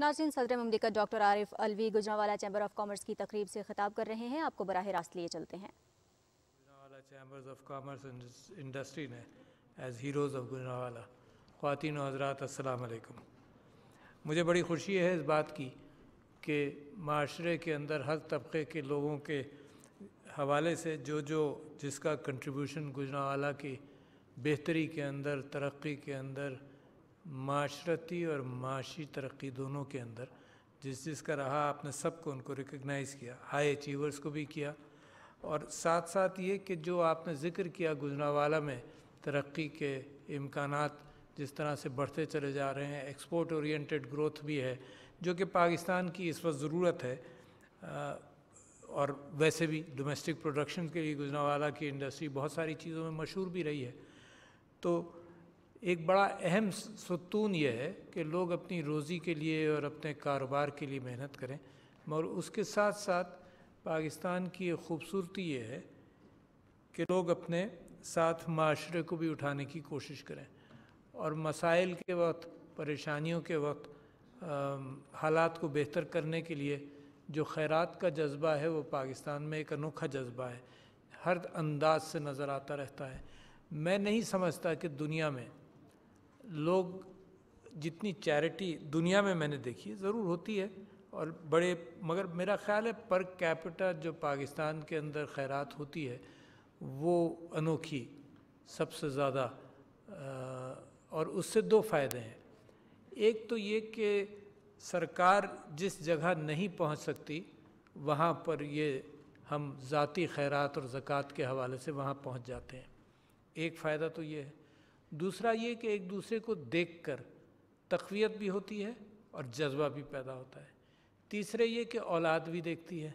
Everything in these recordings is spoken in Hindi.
नाजिन सदर ममलिकत doctor Arif Alvi Gujranwala chamber of commerce की तकरीब से खिताब कर रहे हैं आपको बरह रास्त लिए चलते हैं Gujranwala chambers of commerce industry ने एज हीरोज़ ऑफ गुजरावाला ख़वान हजरात मुझे बड़ी खुशी है इस बात की कि माशरे के अंदर हर तबके के लोगों के हवाले से जो जो जिसका कंट्रीब्यूशन गुजरावाला की बेहतरी के अंदर तरक्की के अंदर माशरती और माशी तरक्की दोनों के अंदर जिस जिस का रहा आपने सबको उनको रिकगनाइज़ किया हाई अचीवर्स को भी किया और साथ साथ ये कि जो आपने ज़िक्र किया गुजरावाला में तरक्की के इम्कान जिस तरह से बढ़ते चले जा रहे हैं एक्सपोर्ट ओरिएंटेड ग्रोथ भी है जो कि पाकिस्तान की इस वक्त ज़रूरत है आ, और वैसे भी डोमेस्टिक प्रोडक्शन के लिए गुजरावाला की इंडस्ट्री बहुत सारी चीज़ों में मशहूर भी रही है तो एक बड़ा अहम सतून यह है कि लोग अपनी रोज़ी के लिए और अपने कारोबार के लिए मेहनत करें मगर उसके साथ साथ पाकिस्तान की खूबसूरती ये है कि लोग अपने साथ माशरे को भी उठाने की कोशिश करें और मसाइल के वक्त परेशानियों के वक्त हालात को बेहतर करने के लिए जो खैरात का जज्बा है वो पाकिस्तान में एक अनोखा जज्बा है हर अंदाज से नज़र आता रहता है मैं नहीं समझता कि दुनिया में लोग जितनी चैरिटी दुनिया में मैंने देखी है ज़रूर होती है और बड़े मगर मेरा ख्याल है पर कैपिटा जो पाकिस्तान के अंदर खैरात होती है वो अनोखी सबसे ज़्यादा और उससे दो फ़ायदे हैं एक तो ये कि सरकार जिस जगह नहीं पहुंच सकती वहाँ पर ये हम ज़ाती खैरात और ज़क़़त के हवाले से वहाँ पहुँच जाते हैं एक फ़ायदा तो ये है दूसरा ये कि एक दूसरे को देख कर तकवीत भी होती है और जज्बा भी पैदा होता है तीसरे ये कि औलाद भी देखती है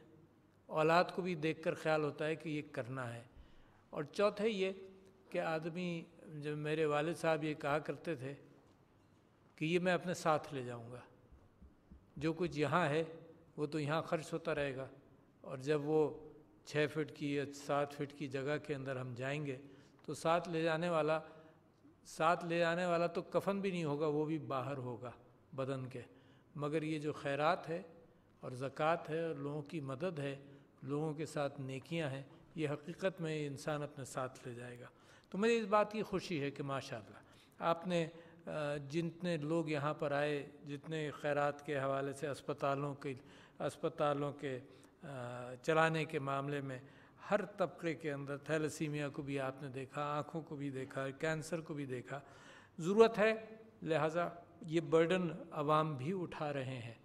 औलाद को भी देख कर ख्याल होता है कि ये करना है और चौथे ये कि आदमी जब मेरे वालद साहब ये कहा करते थे कि ये मैं अपने साथ ले जाऊँगा जो कुछ यहाँ है वो तो यहाँ खर्च होता रहेगा और जब वो छः फिट की या सात फिट की जगह के अंदर हम जाएंगे तो साथ ले जाने वाला साथ ले जाने वाला तो कफन भी नहीं होगा वो भी बाहर होगा बदन के मगर ये जो खैरात है और ज़क़़त है और लोगों की मदद है लोगों के साथ नेकियां हैं ये हकीकत में इंसान अपने साथ ले जाएगा तो मुझे इस बात की खुशी है कि माशा आपने जितने लोग यहाँ पर आए जितने खैरात के हवाले से अस्पतालों के अस्पतालों के चलाने के मामले में हर तबके के अंदर थैलेसीमिया को भी आपने देखा आँखों को भी देखा कैंसर को भी देखा ज़रूरत है लिहाजा ये बर्डन आवाम भी उठा रहे हैं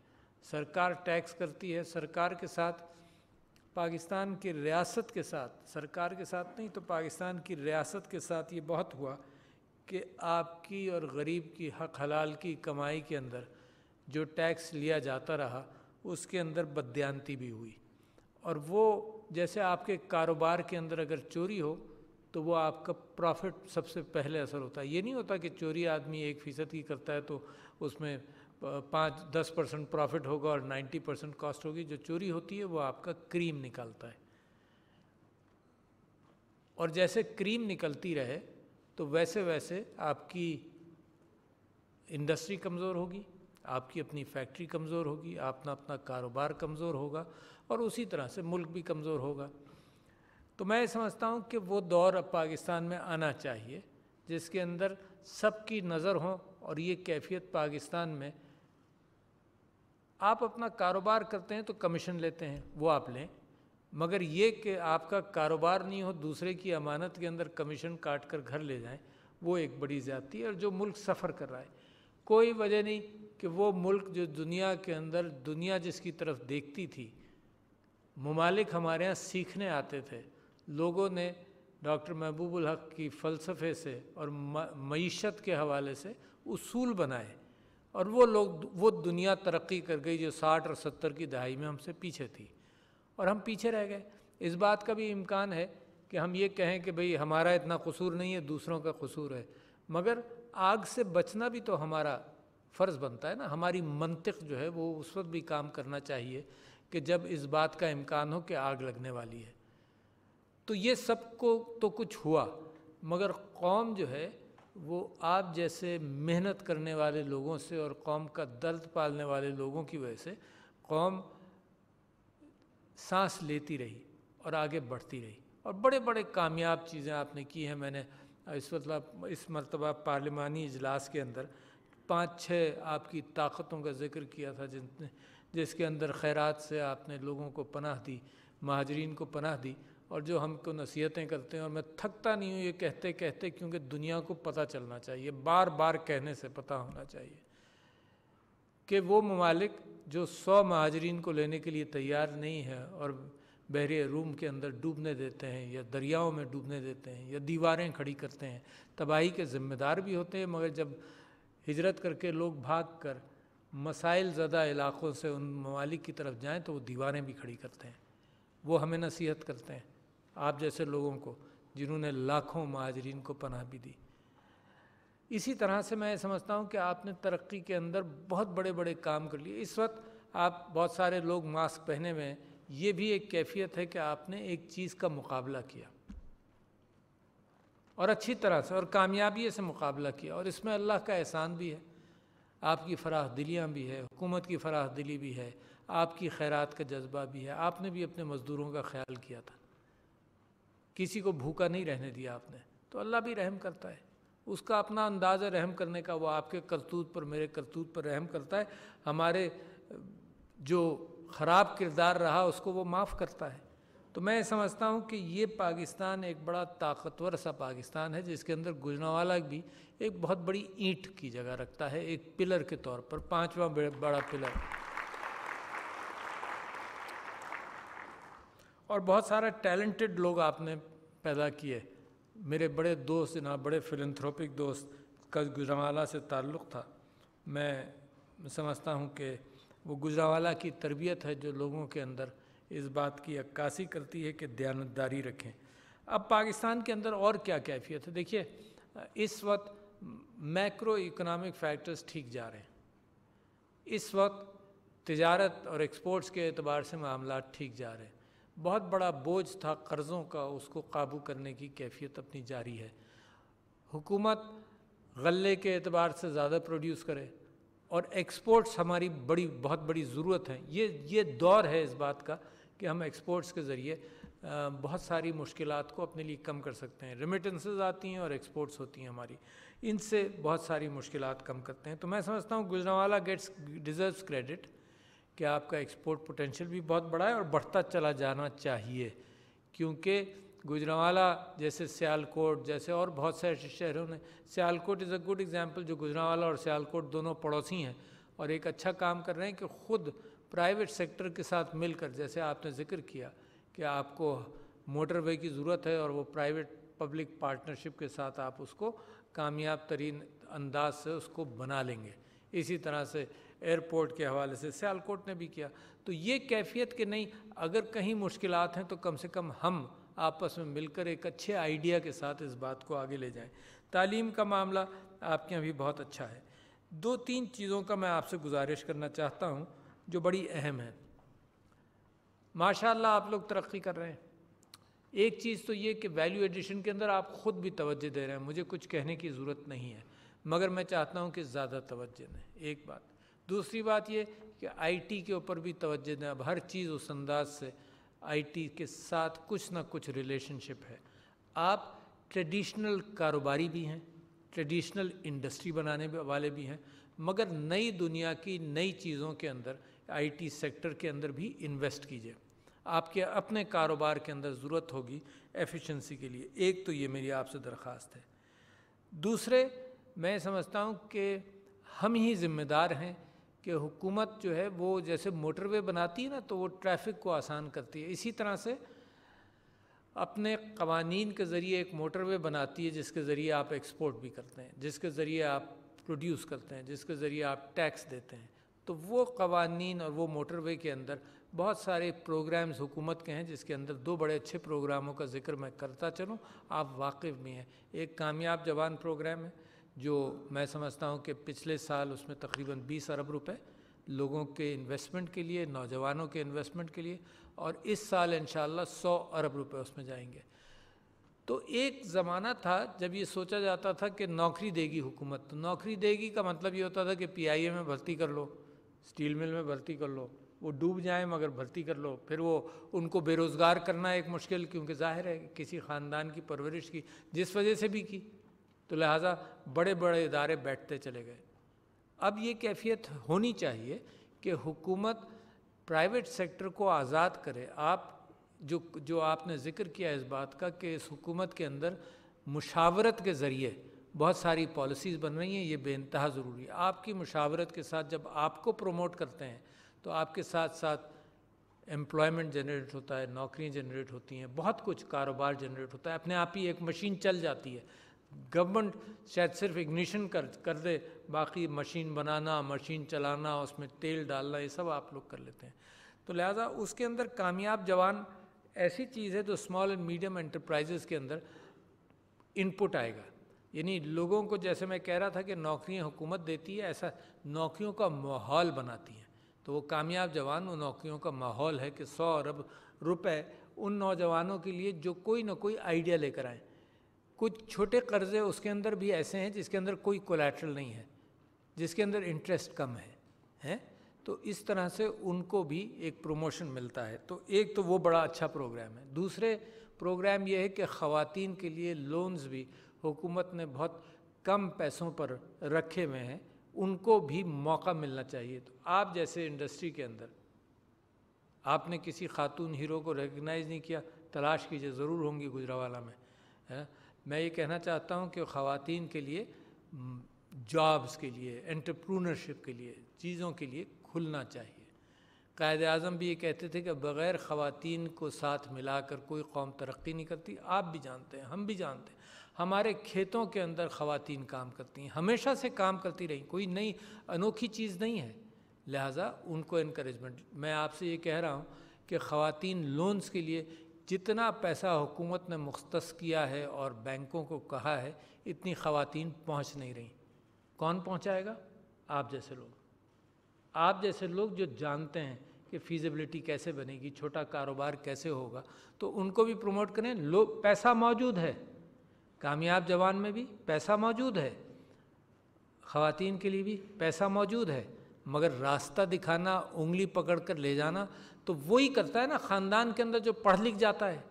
सरकार टैक्स करती है सरकार के साथ पाकिस्तान की रियासत के साथ सरकार के साथ नहीं तो पाकिस्तान की रियासत के साथ ये बहुत हुआ कि आपकी और गरीब की हक हलाल की कमाई के अंदर जो टैक्स लिया जाता रहा उसके अंदर बदयांती भी हुई और वो जैसे आपके कारोबार के अंदर अगर चोरी हो तो वो आपका प्रॉफिट सबसे पहले असर होता है ये नहीं होता कि चोरी आदमी एक फ़ीसद की करता है तो उसमें पाँच दस परसेंट प्रॉफिट होगा और नाइन्टी परसेंट कॉस्ट होगी जो चोरी होती है वो आपका क्रीम निकालता है और जैसे क्रीम निकलती रहे तो वैसे वैसे आपकी इंडस्ट्री कमज़ोर होगी आपकी अपनी फैक्ट्री कमज़ोर होगी अपना अपना कारोबार कमज़ोर होगा और उसी तरह से मुल्क भी कमज़ोर होगा तो मैं समझता हूँ कि वो दौर अब पाकिस्तान में आना चाहिए जिसके अंदर सबकी नज़र हो और ये कैफियत पाकिस्तान में आप अपना कारोबार करते हैं तो कमीशन लेते हैं वो आप लें मगर ये कि आपका कारोबार नहीं हो दूसरे की अमानत के अंदर कमीशन काट कर घर ले जाएं वो एक बड़ी ज़्यादती है और जो मुल्क सफ़र कर रहा है कोई वजह नहीं कि वो मुल्क जो दुनिया के अंदर दुनिया जिसकी तरफ देखती थी ममालिक हमारे यहाँ सीखने आते थे लोगों ने डॉक्टर महबूबुल हक की फ़लसफ़े से और मीशत के हवाले से उसूल बनाए और वो लोग वो दुनिया तरक्की कर गई जो साठ और सत्तर की दहाई में हमसे पीछे थी और हम पीछे रह गए इस बात का भी इम्कान है कि हम ये कहें कि भाई हमारा इतना कसूर नहीं है दूसरों का कसूर है मगर आग से बचना भी तो हमारा फ़र्ज़ बनता है ना हमारी मंतिक जो है वो उस वक्त भी काम करना चाहिए कि जब इस बात का इम्कान हो कि आग लगने वाली है तो ये सब को तो कुछ हुआ मगर कौम जो है वो आप जैसे मेहनत करने वाले लोगों से और कौम का दर्द पालने वाले लोगों की वजह से कौम सांस लेती रही और आगे बढ़ती रही और बड़े बड़े कामयाब चीज़ें आपने की हैं मैंने इस मतलब इस मरतबा पार्लिमानी इजलास के अंदर पाँच छः आपकी ताकतों का जिक्र किया था जिसने जिसके अंदर खैरात से आपने लोगों को पनाह दी महाजरीन को पनाह दी और जो हमको नसीहतें करते हैं और मैं थकता नहीं हूँ ये कहते कहते क्योंकि दुनिया को पता चलना चाहिए बार बार कहने से पता होना चाहिए कि वो ममालिक जो सौ महाजरीन को लेने के लिए तैयार नहीं है और बहरे रूम के अंदर डूबने देते हैं या दरियाओं में डूबने देते हैं या दीवारें खड़ी करते हैं तबाही के ज़िम्मेदार भी होते हैं मगर जब हिजरत करके लोग भाग कर मसाइल ज़दा इलाक़ों से उन ममालिक की तरफ जाएँ तो वो दीवारें भी खड़ी करते हैं वो हमें नसीहत करते हैं आप जैसे लोगों को जिन्होंने लाखों महाजरीन को पनाह भी दी इसी तरह से मैं समझता हूँ कि आपने तरक्की के अंदर बहुत बड़े बड़े काम कर लिए इस वक्त आप बहुत सारे लोग मास्क पहने हुए हैं ये भी एक कैफियत है कि आपने एक चीज़ का मुकाबला किया और अच्छी तरह से और कामयाबी से मुकाबला किया और इसमें अल्लाह का एहसान भी है आपकी फ़राह दिलियाँ भी है हुकूमत की फ़राह दिली भी है आपकी खैरात का जज्बा भी है आपने भी अपने मज़दूरों का ख्याल किया था किसी को भूखा नहीं रहने दिया आपने तो अल्लाह भी रहम करता है उसका अपना अंदाज़ है रहम करने का वो आपके करतूत पर मेरे करतूत पर रहम करता है हमारे जो ख़राब किरदार रहा उसको वो माफ़ करता है तो मैं समझता हूँ कि ये पाकिस्तान एक बड़ा ताकतवर सा पाकिस्तान है जिसके अंदर गुजरावाला भी एक बहुत बड़ी ईंट की जगह रखता है एक पिलर के तौर पर पांचवा बड़ा पिलर और बहुत सारे टैलेंटेड लोग आपने पैदा किए मेरे बड़े दोस्त ना बड़े फिलंथ्रोपिक दोस्त का गुजरावाला से ताल्लुक़ था मैं समझता हूँ कि वो गुजरावाला की तरबियत है जो लोगों के अंदर इस बात की अक्कासी करती है कि दयानतदारी रखें अब पाकिस्तान के अंदर और क्या कैफियत है देखिए इस वक्त मैक्रो इकोनॉमिक फैक्टर्स ठीक जा रहे हैं इस वक्त तजारत और एक्सपोर्ट्स के अतबार से मामला ठीक जा रहे हैं बहुत बड़ा बोझ था कर्ज़ों का उसको काबू करने की कैफियत अपनी जारी है हुकूमत गले के अतबार से ज़्यादा प्रोड्यूस करे और एक्सपोर्ट्स हमारी बड़ी बहुत बड़ी ज़रूरत है ये ये दौर है इस बात का कि हम एक्सपोर्ट्स के ज़रिए बहुत सारी मुश्किल को अपने लिए कम कर सकते हैं रिमिटेंसेज आती हैं और एक्सपोर्ट्स होती हैं हमारी इनसे बहुत सारी मुश्किल कम करते हैं तो मैं समझता हूँ गुजरावाला गेट्स डिजर्व क्रेडिट कि आपका एक्सपोर्ट पोटेंशियल भी बहुत बड़ा है और बढ़ता चला जाना चाहिए क्योंकि गुजरावाला जैसे सियालकोट जैसे और बहुत ऐसे शहरों ने Sialkot is a good example जो गुजरावाला और सियालकोट दोनों पड़ोसी हैं और एक अच्छा काम कर रहे हैं कि ख़ुद प्राइवेट सेक्टर के साथ मिलकर जैसे आपने जिक्र किया कि आपको मोटरवे की ज़रूरत है और वो प्राइवेट पब्लिक पार्टनरशिप के साथ आप उसको कामयाब तरीन अंदाज से उसको बना लेंगे इसी तरह से एयरपोर्ट के हवाले से सियालकोट ने भी किया तो ये कैफियत के नहीं अगर कहीं मुश्किल हैं तो कम से कम हम आपस में मिलकर एक अच्छे आइडिया के साथ इस बात को आगे ले जाएं तालीम का मामला आपके यहाँ भी बहुत अच्छा है दो तीन चीज़ों का मैं आपसे गुजारिश करना चाहता हूँ जो बड़ी अहम है माशाल्लाह आप लोग तरक्की कर रहे हैं एक चीज़ तो ये कि वैल्यू एडिशन के अंदर आप ख़ुद भी तवज्जो दे रहे हैं मुझे कुछ कहने की ज़रूरत नहीं है मगर मैं चाहता हूँ कि ज़्यादा तवज्जो दें एक बात दूसरी बात ये कि आईटी के ऊपर भी तवज्जो दें अब हर चीज़ उस अंदाज से आईटी के साथ कुछ ना कुछ रिलेशनशिप है आप ट्रेडिशनल कारोबारी भी हैं ट्रेडिशनल इंडस्ट्री बनाने वाले भी हैं मगर नई दुनिया की नई चीज़ों के अंदर आईटी सेक्टर के अंदर भी इन्वेस्ट कीजिए आपके अपने कारोबार के अंदर ज़रूरत होगी एफिशिएंसी के लिए एक तो ये मेरी आपसे दरख्वास्त है दूसरे मैं समझता हूँ कि हम ही जिम्मेदार हैं कि हुकूमत जो है वो जैसे मोटरवे बनाती है ना तो वो ट्रैफिक को आसान करती है इसी तरह से अपने कवानीन के ज़रिए एक मोटरवे बनाती है जिसके ज़रिए आप एक्सपोर्ट भी करते हैं जिसके ज़रिए आप प्रोड्यूस करते हैं जिसके ज़रिए आप टैक्स देते हैं तो वो कवानीन और वो मोटरवे के अंदर बहुत सारे प्रोग्राम्स हुकूमत के हैं जिसके अंदर दो बड़े अच्छे प्रोग्रामों का जिक्र मैं करता चलूँ आप वाकिफ़ भी हैं एक कामयाब जवान प्रोग्राम है जो मैं समझता हूँ कि पिछले साल उसमें तकरीबन बीस अरब रुपये लोगों के इन्वेस्टमेंट के लिए नौजवानों के इन्वेस्टमेंट के लिए और इस साल इन सौ अरब रुपये उसमें जाएंगे तो एक ज़माना था जब ये सोचा जाता था कि नौकरी देगी हुकूमत तो नौकरी देगी का मतलब ये होता था कि ए में भर्ती कर लो स्टील मिल में भर्ती कर लो वो डूब जाए मगर भर्ती कर लो फिर वो उनको बेरोज़गार करना एक मुश्किल क्योंकि जाहिर है किसी ख़ानदान की परवरिश की जिस वजह से भी की तो लिहाजा बड़े बड़े इदारे बैठते चले गए अब ये कैफियत होनी चाहिए कि हुकूमत प्राइवेट सेक्टर को आज़ाद करे आप जो जो आपने ज़िक्र किया इस बात का कि इस हुकूमत के अंदर मुशावरत के ज़रिए बहुत सारी पॉलिसीज़ बन रही हैं ये बेानतहा ज़रूरी है आपकी मुशावरत के साथ जब आपको प्रमोट करते हैं तो आपके साथ साथ एम्प्लॉयमेंट जनरेट होता है नौकरियाँ जनरेट होती हैं बहुत कुछ कारोबार जनरेट होता है अपने आप ही एक मशीन चल जाती है गवर्नमेंट शायद सिर्फ इग्निशन कर कर दे बाकी मशीन बनाना मशीन चलाना उसमें तेल डालना ये सब आप लोग कर लेते हैं तो लिहाजा उसके अंदर कामयाब जवान ऐसी चीज़ है जो स्मॉल एंड मीडियम एंटरप्राइजेस के अंदर इनपुट आएगा यानी लोगों को जैसे मैं कह रहा था कि नौकरियां हुकूमत देती है ऐसा नौकरियों का माहौल बनाती हैं तो वो कामयाब जवान वो नौकरियों का माहौल है कि सौ अरब रुपए उन नौजवानों के लिए जो कोई ना कोई आइडिया लेकर आए कुछ छोटे कर्जे उसके अंदर भी ऐसे हैं जिसके अंदर कोई कोलेट्रल नहीं है जिसके अंदर इंटरेस्ट कम है हैं तो इस तरह से उनको भी एक प्रमोशन मिलता है तो एक तो वो बड़ा अच्छा प्रोग्राम है दूसरे प्रोग्राम ये है कि ख़वातीन के लिए लोन्स भी हुकूमत ने बहुत कम पैसों पर रखे हुए हैं उनको भी मौका मिलना चाहिए तो आप जैसे इंडस्ट्री के अंदर आपने किसी खातून हीरो को रिकग्नाइज़ नहीं किया तलाश कीजिए ज़रूर होंगी गुजरावाला में है मैं ये कहना चाहता हूँ कि ख़वान के लिए जॉब्स के लिए एंटरप्रूनरशिप के लिए चीज़ों के लिए खुलना चाहिए कायद अजम भी ये कहते थे कि बग़ैर ख़वान को साथ मिलाकर कोई कौम तरक्की नहीं करती आप भी जानते हैं हम भी जानते हैं हमारे खेतों के अंदर खातन काम करती हैं हमेशा से काम करती रहीं कोई नई अनोखी चीज़ नहीं है लिहाजा उनको इनक्रेजमेंट मैं आपसे ये कह रहा हूँ कि ख़वान लोन्स के लिए जितना पैसा हुकूमत ने मुख्त किया है और बैंकों को कहा है इतनी खवतिन पहुँच नहीं रहीं कौन पहुँचाएगा आप जैसे लोग आप जैसे लोग जो जानते हैं कि फीजबिलिटी कैसे बनेगी छोटा कारोबार कैसे होगा तो उनको भी प्रमोट करें लोग पैसा मौजूद है कामयाब जवान में भी पैसा मौजूद है ख़वातीन के लिए भी पैसा मौजूद है मगर रास्ता दिखाना उंगली पकड़ कर ले जाना तो वही करता है ना ख़ानदान के अंदर जो पढ़ लिख जाता है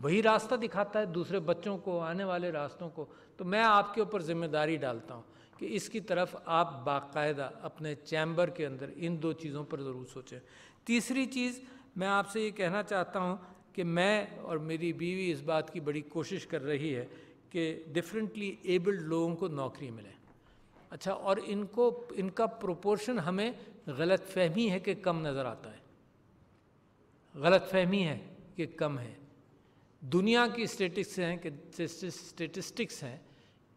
वही रास्ता दिखाता है दूसरे बच्चों को आने वाले रास्तों को तो मैं आपके ऊपर जिम्मेदारी डालता हूँ कि इसकी तरफ आप बाकायदा अपने चैम्बर के अंदर इन दो चीज़ों पर ज़रूर सोचें तीसरी चीज़ मैं आपसे ये कहना चाहता हूँ कि मैं और मेरी बीवी इस बात की बड़ी कोशिश कर रही है कि डिफरेंटली एबल्ड लोगों को नौकरी मिले अच्छा और इनको इनका प्रोपोर्शन हमें गलत फहमी है कि कम नज़र आता है गलत फहमी है कि कम है दुनिया की स्टेटिक्स हैं कि स्टेटिस्टिक्स हैं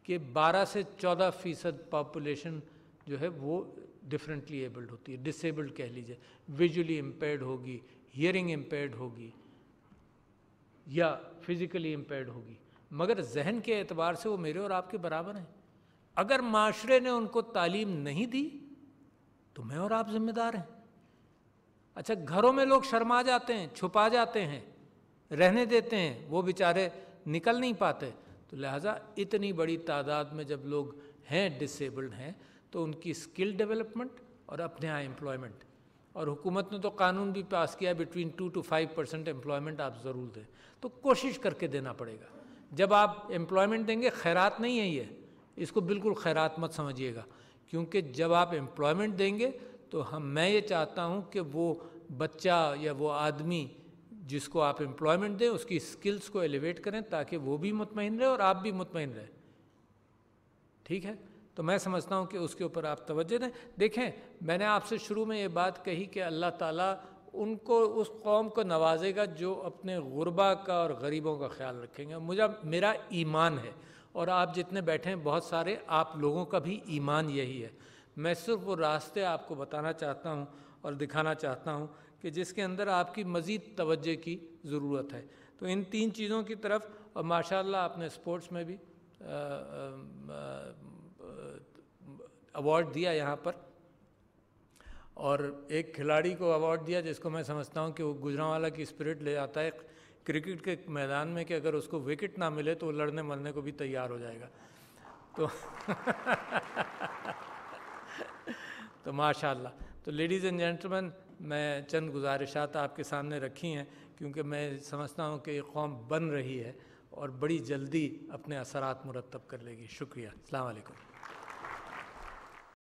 कि 12 से 14 फीसद पॉपुलेशन जो है वो डिफरेंटली एबल्ड होती है डिसेबल्ड कह लीजिए विजुअली इम्पेयर्ड होगी हियरिंग इम्पेयर्ड होगी या फिज़िकली इम्पेयर्ड होगी मगर जहन के एतबार से वो मेरे और आपके बराबर हैं अगर माशरे ने उनको तालीम नहीं दी तो मैं और आप जिम्मेदार हैं अच्छा घरों में लोग शर्मा जाते हैं छुपा जाते हैं रहने देते हैं वो बेचारे निकल नहीं पाते तो लिहाजा इतनी बड़ी तादाद में जब लोग हैं डिसेबल्ड हैं तो उनकी स्किल डेवलपमेंट और अपने यहाँ एम्प्लॉयमेंट और हुकूमत ने तो कानून भी पास किया between two to five percent employment आप ज़रूर दें तो कोशिश करके देना पड़ेगा जब आप एम्प्लॉयमेंट देंगे खैरात नहीं है ये इसको बिल्कुल खैरात मत समझिएगा क्योंकि जब आप एम्प्लॉयमेंट देंगे तो हम मैं ये चाहता हूँ कि वो बच्चा या वो आदमी जिसको आप एम्प्लॉयमेंट दें उसकी स्किल्स को एलिवेट करें ताकि वो भी मुतमिन रहे और आप भी मुतमिन रहें ठीक है तो मैं समझता हूँ कि उसके ऊपर आप तवज्जो दें देखें मैंने आपसे शुरू में ये बात कही कि अल्लाह ताला उनको उस कौम को नवाजेगा जो अपने गुरबा का और गरीबों का ख्याल रखेंगे मुझे मेरा ईमान है और आप जितने बैठे हैं बहुत सारे आप लोगों का भी ईमान यही है मैं सिर्फ वो रास्ते आपको बताना चाहता हूँ और दिखाना चाहता हूँ कि जिसके अंदर आपकी मज़ीद तवज्जो की ज़रूरत है तो इन तीन चीज़ों की तरफ और माशाल्लाह आपने स्पोर्ट्स में भी अवार्ड दिया यहाँ पर और एक खिलाड़ी को अवार्ड दिया जिसको मैं समझता हूँ कि वो गुजरावाला की स्पिरिट ले आता है क्रिकेट के मैदान में कि अगर उसको विकेट ना मिले तो वो लड़ने मरने को भी तैयार हो जाएगा तो तो माशाल्लाह तो लेडीज़ एंड जेंटलमैन मैं चंद गुजारिशात आपके सामने रखी हैं क्योंकि मैं समझता हूँ कि ये कौम बन रही है और बड़ी जल्दी अपने असरात मुरतब कर लेगी शुक्रिया अलैक्म